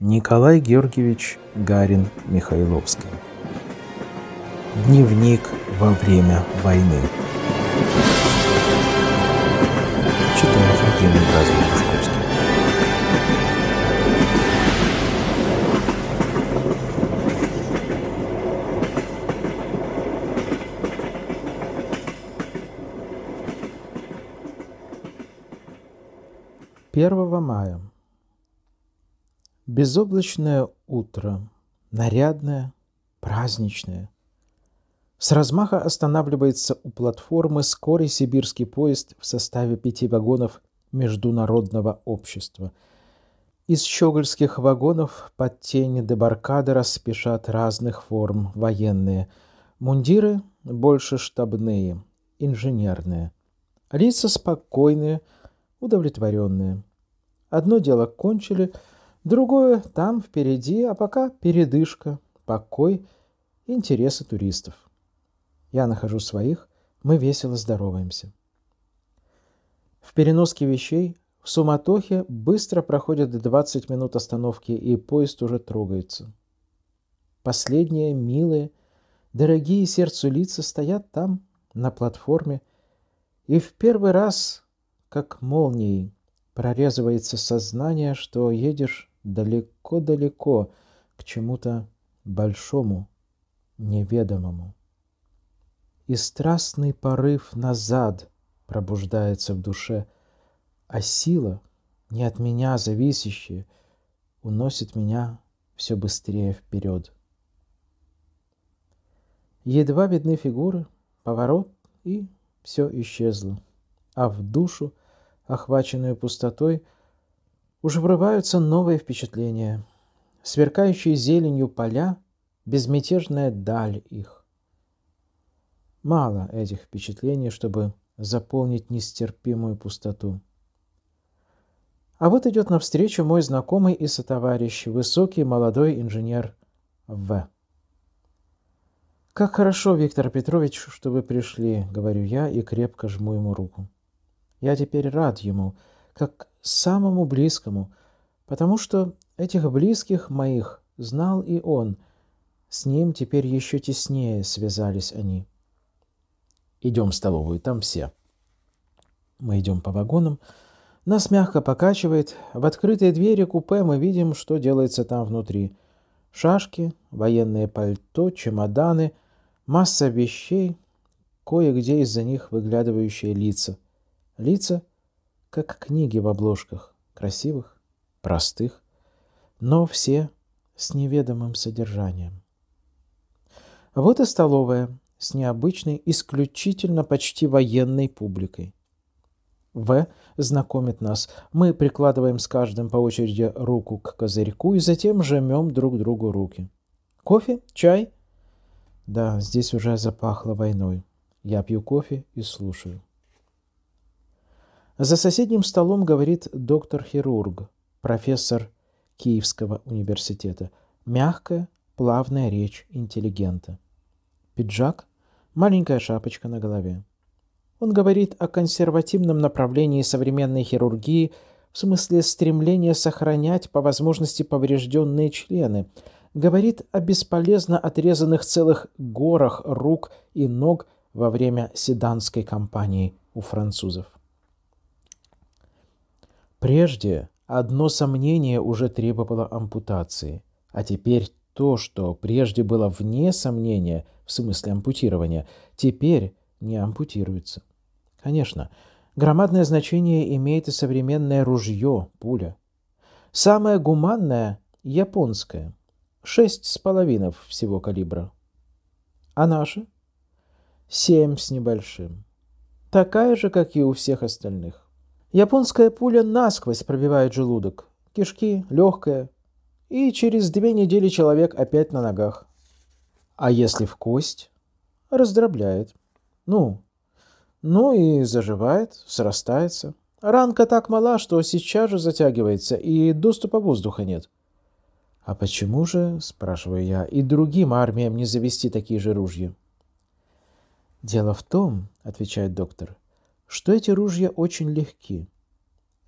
Николай Георгиевич Гарин Михайловский. Дневник во время войны. Читает Евгений Бразович. Первого мая Безоблачное утро, нарядное, праздничное. С размаха останавливается у платформы скорый сибирский поезд в составе пяти вагонов международного общества. Из щегольских вагонов под тень дебаркадера спешат разных форм военные. Мундиры больше штабные, инженерные. Лица спокойные, удовлетворенные. Одно дело кончили – Другое там впереди, а пока передышка, покой, интересы туристов. Я нахожу своих, мы весело здороваемся. В переноске вещей в суматохе быстро проходят 20 минут остановки, и поезд уже трогается. Последние милые, дорогие сердцу лица стоят там, на платформе, и в первый раз, как молнией, прорезывается сознание, что едешь далеко-далеко к чему-то большому, неведомому. И страстный порыв назад пробуждается в душе, а сила, не от меня зависящая, уносит меня все быстрее вперед. Едва видны фигуры, поворот, и все исчезло. А в душу, охваченную пустотой, уже врываются новые впечатления. Сверкающие зеленью поля, безмятежная даль их. Мало этих впечатлений, чтобы заполнить нестерпимую пустоту. А вот идет навстречу мой знакомый и сотоварищ, высокий молодой инженер В. «Как хорошо, Виктор Петрович, что вы пришли», — говорю я и крепко жму ему руку. «Я теперь рад ему», как самому близкому, потому что этих близких моих знал и он. С ним теперь еще теснее связались они. Идем в столовую, там все. Мы идем по вагонам. Нас мягко покачивает. В открытой двери купе мы видим, что делается там внутри. Шашки, военное пальто, чемоданы, масса вещей, кое-где из-за них выглядывающие лица. Лица — как книги в обложках, красивых, простых, но все с неведомым содержанием. Вот и столовая с необычной, исключительно почти военной публикой. В знакомит нас. Мы прикладываем с каждым по очереди руку к козырьку и затем жмем друг другу руки. Кофе? Чай? Да, здесь уже запахло войной. Я пью кофе и слушаю. За соседним столом говорит доктор-хирург, профессор Киевского университета. Мягкая, плавная речь интеллигента. Пиджак, маленькая шапочка на голове. Он говорит о консервативном направлении современной хирургии в смысле стремления сохранять по возможности поврежденные члены, говорит о бесполезно отрезанных целых горах рук и ног во время седанской кампании у французов. Прежде одно сомнение уже требовало ампутации, а теперь то, что прежде было вне сомнения в смысле ампутирования, теперь не ампутируется. Конечно, громадное значение имеет и современное ружье, пуля. Самое гуманное – японское. Шесть с половиной всего калибра. А наши? Семь с небольшим. Такая же, как и у всех остальных. Японская пуля насквозь пробивает желудок, кишки, легкое, и через две недели человек опять на ногах. А если в кость? Раздробляет. Ну, ну и заживает, срастается. Ранка так мала, что сейчас же затягивается, и доступа воздуха нет. «А почему же, — спрашиваю я, — и другим армиям не завести такие же ружья?» «Дело в том, — отвечает доктор, — что эти ружья очень легки.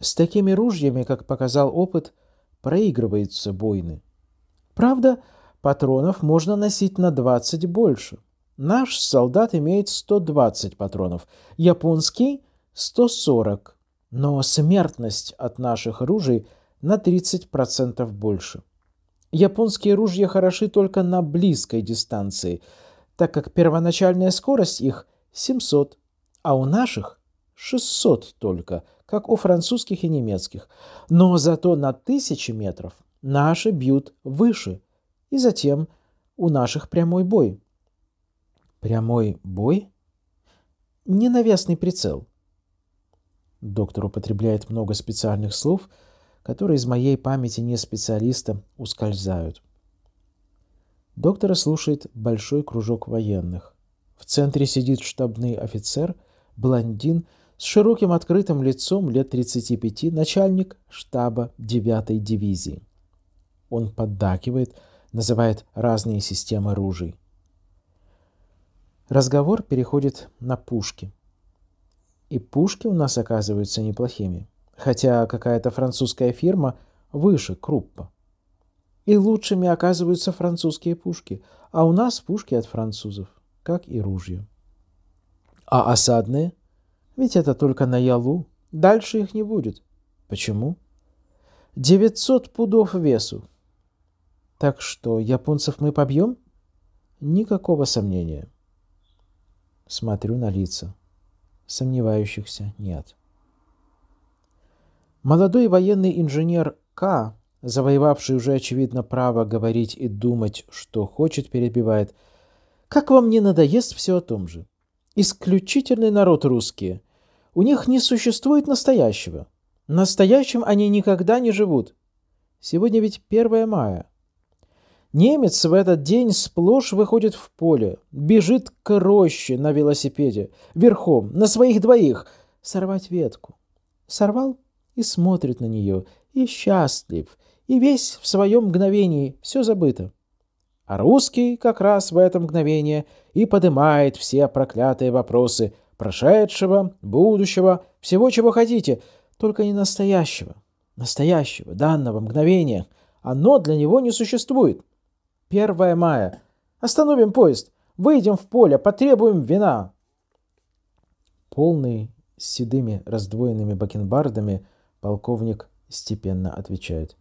С такими ружьями, как показал опыт, проигрываются бойны. Правда, патронов можно носить на 20 больше. Наш солдат имеет 120 патронов, японский – 140, но смертность от наших ружей на 30% больше. Японские ружья хороши только на близкой дистанции, так как первоначальная скорость их 700, а у наших 600 только, как у французских и немецких. Но зато на тысячи метров наши бьют выше, и затем у наших прямой бой. Прямой бой? Ненавязный прицел. Доктор употребляет много специальных слов, которые из моей памяти не специалиста ускользают. Доктора слушает большой кружок военных. В центре сидит штабный офицер, блондин с широким открытым лицом лет 35 начальник штаба 9-й дивизии. Он поддакивает, называет разные системы ружей. Разговор переходит на пушки. И пушки у нас оказываются неплохими, хотя какая-то французская фирма выше Круппа. И лучшими оказываются французские пушки, а у нас пушки от французов, как и ружья. А осадные? Ведь это только на Ялу. Дальше их не будет. Почему? 900 пудов весу. Так что, японцев мы побьем? Никакого сомнения. Смотрю на лица. Сомневающихся нет. Молодой военный инженер К, завоевавший уже, очевидно, право говорить и думать, что хочет, перебивает. «Как вам не надоест все о том же? Исключительный народ русские. У них не существует настоящего. Настоящим они никогда не живут. Сегодня ведь 1 мая. Немец в этот день сплошь выходит в поле, бежит к роще на велосипеде, верхом, на своих двоих, сорвать ветку. Сорвал и смотрит на нее, и счастлив, и весь в своем мгновении, все забыто. А русский как раз в этом мгновении и поднимает все проклятые вопросы – прошедшего, будущего, всего, чего хотите, только не настоящего, настоящего, данного мгновения. Оно для него не существует. 1 мая. Остановим поезд. Выйдем в поле, потребуем вина. Полный с седыми раздвоенными бакенбардами полковник степенно отвечает.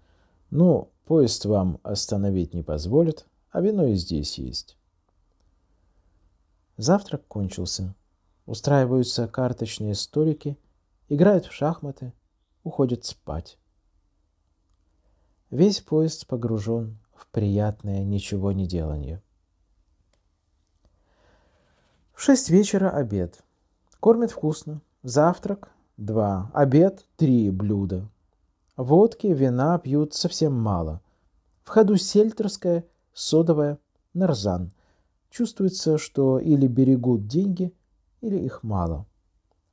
Ну, поезд вам остановить не позволит, а вино и здесь есть. Завтрак кончился устраиваются карточные столики, играют в шахматы, уходят спать. Весь поезд погружен в приятное ничего не делание. В шесть вечера обед. Кормят вкусно. Завтрак – два. Обед – три блюда. Водки, вина пьют совсем мало. В ходу сельтерская, содовая, нарзан. Чувствуется, что или берегут деньги, или их мало.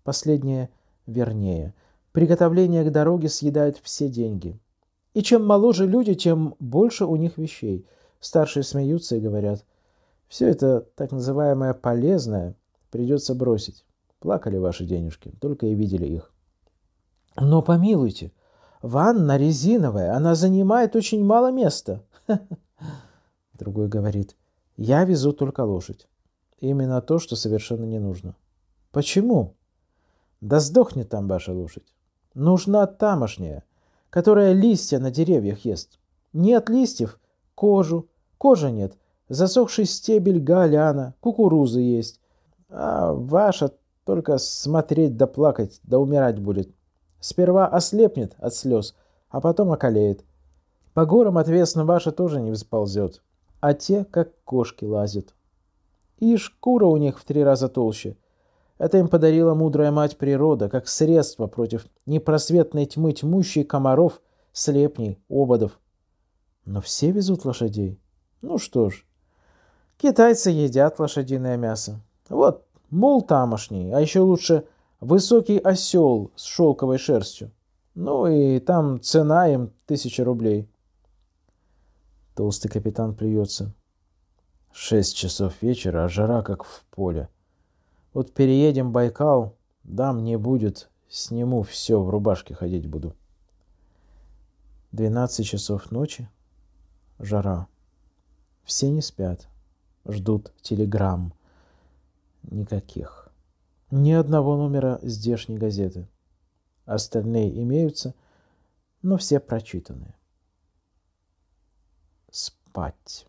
Последнее вернее. Приготовление к дороге съедает все деньги. И чем моложе люди, тем больше у них вещей. Старшие смеются и говорят, все это так называемое полезное придется бросить. Плакали ваши денежки, только и видели их. Но помилуйте, ванна резиновая, она занимает очень мало места. Другой говорит, я везу только лошадь. Именно то, что совершенно не нужно. Почему? Да сдохнет там ваша лошадь. Нужна тамошняя, которая листья на деревьях ест. Нет листьев – кожу, кожи нет – засохший стебель галяна, кукурузы есть. А ваша только смотреть да плакать, да умирать будет. Сперва ослепнет от слез, а потом околеет. По горам, ответственно, ваша тоже не взползет, а те, как кошки, лазят и шкура у них в три раза толще. Это им подарила мудрая мать природа, как средство против непросветной тьмы тьмущей комаров, слепней, ободов. Но все везут лошадей. Ну что ж, китайцы едят лошадиное мясо. Вот мул тамошний, а еще лучше высокий осел с шелковой шерстью. Ну и там цена им тысяча рублей. Толстый капитан плюется. Шесть часов вечера, а жара как в поле. Вот переедем Байкал, дам не будет, сниму все, в рубашке ходить буду. Двенадцать часов ночи, жара. Все не спят, ждут телеграмм. Никаких. Ни одного номера здешней газеты. Остальные имеются, но все прочитанные. Спать.